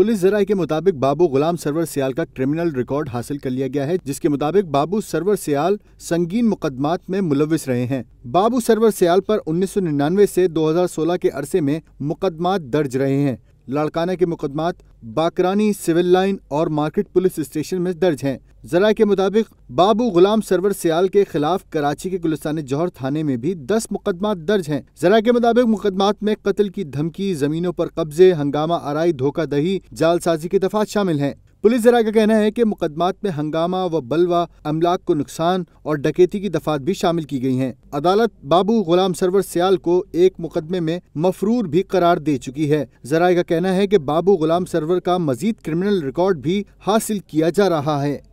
Police जराये के मुताबिक बाबू गुलाम server सियाल का क्रिमिनल रिकॉर्ड हासिल कर लिया गया है जिसके मुताबिक बाबू सरवर सियाल संगीन मुकदमात में मुलविस रहे हैं बाबू सरवर सियाल पर 1999 से 2016 के अरसे में मुकदमात दर्ज रहे हैं लड़काना के मुकदमात बाकरानी सिविल लाइन और मार्केट पुलिस स्टेशन में दर्ज हैं जरा के मुताबिक बाबू गुलाम सरवर सियाल के खिलाफ कराची के गुलिस्तान जौहर थाने में भी दस मुकदमा दर्ज हैं जरा के मुताबिक मुकदमात में कत्ल की धमकी जमीनों पर कब्जे हंगामा आरई दही जालसाजी के दफात शामिल हैं पुलिस जरा का कहना है कि मुकदमात में हंगामा व बलवा अमलाक को नुकसान और डकैती की दफात भी शामिल की गई हैं। अदालत बाबू गुलाम सरवर सियाल को एक मुकदमे में मफरूर भी करार दे चुकी है जराये का कहना है कि बाबू गुलाम सरवर का मजीद क्रिमिनल रिकॉर्ड भी हासिल किया जा रहा है